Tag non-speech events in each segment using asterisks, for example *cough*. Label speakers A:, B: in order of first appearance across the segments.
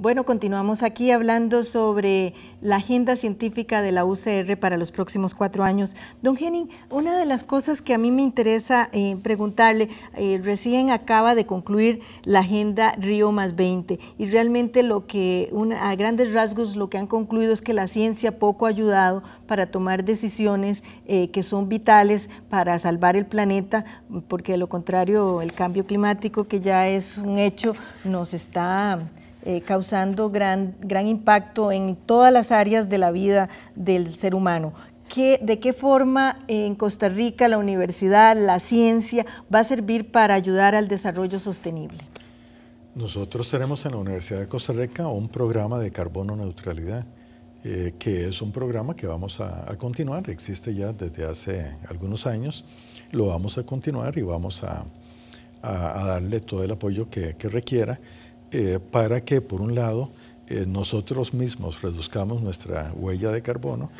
A: Bueno, continuamos aquí hablando sobre la agenda científica de la UCR para los próximos cuatro años. Don Henning, una de las cosas que a mí me interesa eh, preguntarle, eh, recién acaba de concluir la agenda Río más 20 y realmente lo que a grandes rasgos lo que han concluido es que la ciencia poco ha ayudado para tomar decisiones eh, que son vitales para salvar el planeta, porque de lo contrario el cambio climático que ya es un hecho nos está eh, causando gran, gran impacto en todas las áreas de la vida del ser humano. ¿De qué forma en Costa Rica la universidad, la ciencia va a servir para ayudar al desarrollo sostenible?
B: Nosotros tenemos en la Universidad de Costa Rica un programa de carbono neutralidad, eh, que es un programa que vamos a, continuar, existe ya desde hace algunos años, lo vamos a continuar y vamos a, a, darle todo el apoyo que, requiera eh, para que, por un lado, eh, nosotros mismos reduzcamos nuestra huella de carbono,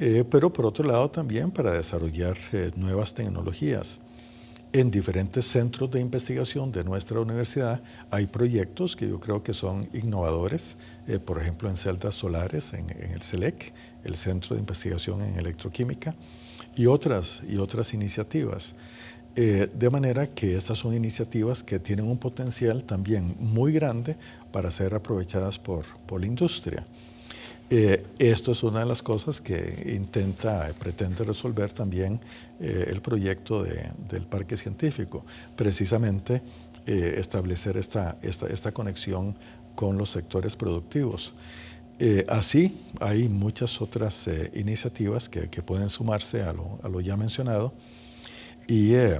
B: eh, pero por otro lado también para desarrollar nuevas tecnologías. En diferentes centros de investigación de nuestra universidad hay proyectos que yo creo que son innovadores, por ejemplo en celdas solares, en, el CELEC, el Centro de Investigación en Electroquímica, y otras, y otras iniciativas. Eh, de manera que estas son iniciativas que tienen un potencial también muy grande para ser aprovechadas por, por la industria. Eh, esto es una de las cosas que intenta, pretende resolver también eh, el proyecto de, del parque científico, precisamente establecer esta, esta, esta, conexión con los sectores productivos. así, hay muchas otras iniciativas que, que, pueden sumarse a lo, a lo ya mencionado. Y eh,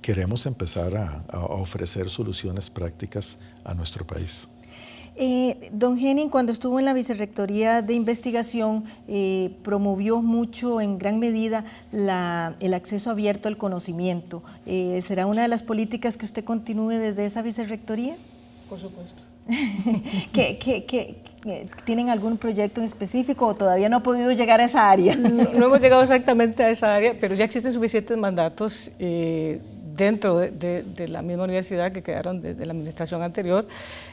B: queremos empezar a, ofrecer soluciones prácticas a nuestro país.
A: Eh, don Henning, cuando estuvo en la Vicerrectoría de Investigación, eh, promovió mucho, en gran medida, el acceso abierto al conocimiento. ¿Será una de las políticas que usted continúe desde esa Vicerrectoría? Por supuesto. *laughs* Que tienen algún proyecto en específico o todavía no ha podido llegar a esa área? No,
C: hemos llegado exactamente a esa área, pero ya existen suficientes mandatos eh, dentro de, la misma universidad que quedaron desde la administración anterior,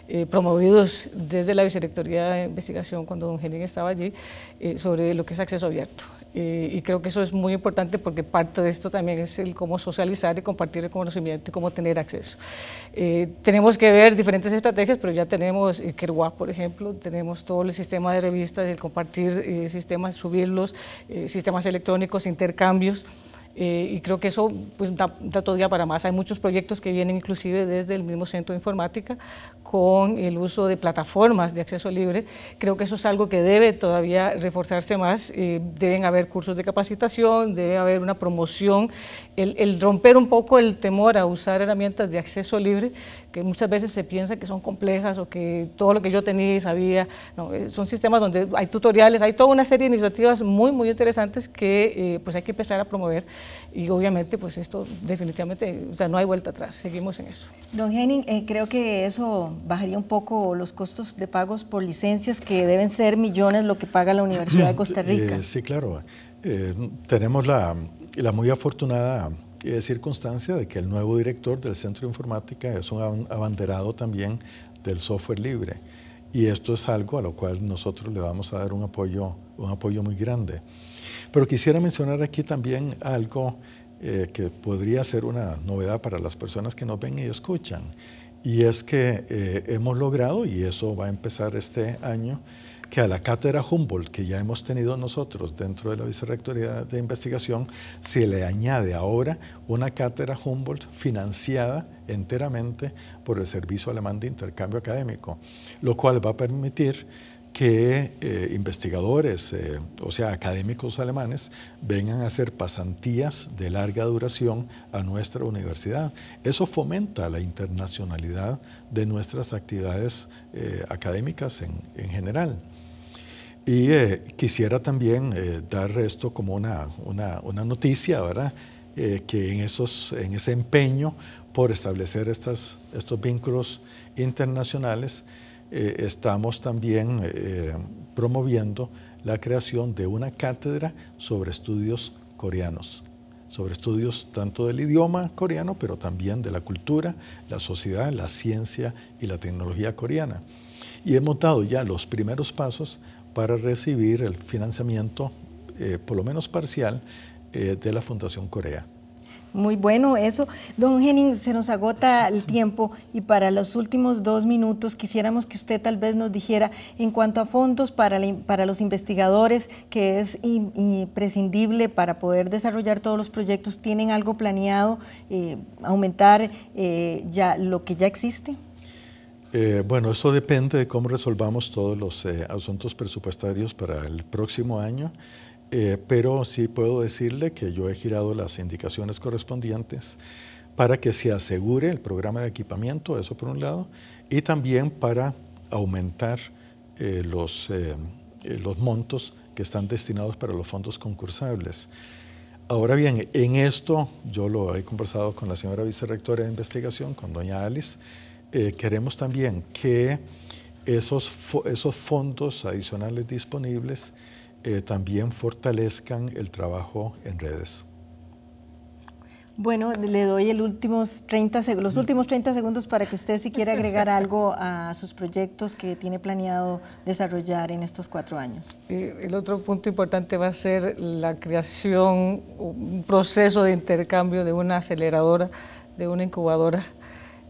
C: eh, promovidos desde la vicerectoría de Investigación cuando don Henning estaba allí, eh, sobre lo que es acceso abierto. Eh, y creo que eso es muy importante porque parte de esto también es el cómo socializar y compartir el conocimiento y cómo tener acceso. Eh, tenemos que ver diferentes estrategias, pero ya tenemos eh, por ejemplo, tenemos todo el sistema de revistas, el compartir eh, sistemas, subirlos, sistemas electrónicos, intercambios. Eh, y creo que eso pues, da, todavía para más. Hay muchos proyectos que vienen inclusive desde el mismo centro de informática con el uso de plataformas de acceso libre. Creo que eso es algo que debe todavía reforzarse más. Eh, deben haber cursos de capacitación, debe haber una promoción. El, romper un poco el temor a usar herramientas de acceso libre, que muchas veces se piensa que son complejas o que todo lo que yo tenía y sabía. Eh, son sistemas donde hay tutoriales, hay toda una serie de iniciativas muy, muy interesantes que pues hay que empezar a promover y obviamente pues esto definitivamente, o sea, no hay vuelta atrás, seguimos en eso.
A: Don Henning, eh, creo que eso bajaría un poco los costos de pagos por licencias que deben ser millones lo que paga la Universidad de Costa *clears throat* eh, Rica.
B: sí, claro. Eh, tenemos la, la muy afortunada circunstancia de que el nuevo director del Centro de Informática es un abanderado también del software libre. Y esto es algo a lo cual nosotros le vamos a dar un apoyo, un apoyo muy grande. Pero quisiera mencionar aquí también algo eh, que podría ser una novedad para las personas que nos ven y escuchan. Y es que eh, hemos logrado, y eso va a empezar este año, que a la cátedra Humboldt, que ya hemos tenido nosotros dentro de la Vicerrectoría de Investigación, se le añade ahora una cátedra Humboldt financiada enteramente por el Servicio Alemán de Intercambio Académico, lo cual va a permitir que eh, investigadores, eh, o sea, académicos alemanes, vengan a hacer pasantías de larga duración a nuestra universidad. Eso fomenta la internacionalidad de nuestras actividades eh, académicas en, general. Y quisiera también dar esto como una, noticia, ¿verdad? que en, esos, en ese empeño por establecer estos vínculos internacionales, eh, estamos también eh, promoviendo la creación de una cátedra sobre estudios coreanos, sobre estudios tanto del idioma coreano, pero también de la cultura, la sociedad, la ciencia y la tecnología coreana. Y hemos dado ya los primeros pasos para recibir el financiamiento, eh, por lo menos parcial, de la Fundación Corea.
A: Muy bueno eso. Don Henning, se nos agota el tiempo y para los últimos dos minutos quisiéramos que usted tal vez nos dijera en cuanto a fondos para, para los investigadores, que es imprescindible para poder desarrollar todos los proyectos, ¿tienen algo planeado eh, aumentar eh, ya lo que ya existe?
B: Eh, bueno, eso depende de cómo resolvamos todos los asuntos presupuestarios para el próximo año eh, pero sí puedo decirle que yo he girado las indicaciones correspondientes para que se asegure el programa de equipamiento, eso por un lado, y también para aumentar eh, los, eh, los montos que están destinados para los fondos concursables. Ahora bien, en esto yo lo he conversado con la señora vicerrectora de investigación, con doña Alice, queremos también que esos, esos fondos adicionales disponibles eh, también fortalezcan el trabajo en redes.
A: Bueno, le doy los mm. últimos 30 segundos para que usted si quiere agregar *laughs* algo a sus proyectos que tiene planeado desarrollar en estos cuatro años.
C: Eh, el otro punto importante va a ser la creación, un proceso de intercambio de una aceleradora, de una incubadora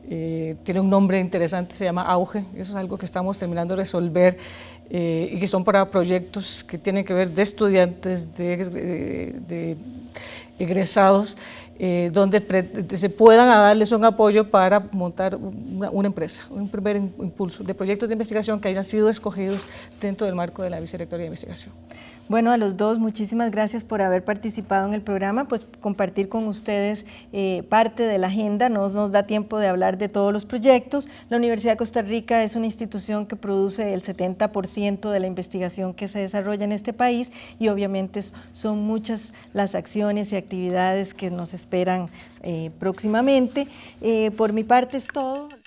C: eh, tiene un nombre interesante, se llama Auge. Eso es algo que estamos terminando de resolver eh, y que son para proyectos que tienen que ver de estudiantes, de egresados eh, donde se puedan darles un apoyo para montar una, empresa, un primer impulso de proyectos de investigación que hayan sido escogidos dentro del marco de la Vicerrectoría de Investigación.
A: Bueno, a los dos, muchísimas gracias por haber participado en el programa, pues compartir con ustedes eh, parte de la agenda, nos nos da tiempo de hablar de todos los proyectos. La Universidad de Costa Rica es una institución que produce el 70% de la investigación que se desarrolla en este país y obviamente son muchas las acciones y actividades que nos están esperan eh, próximamente. Eh, por mi parte es todo.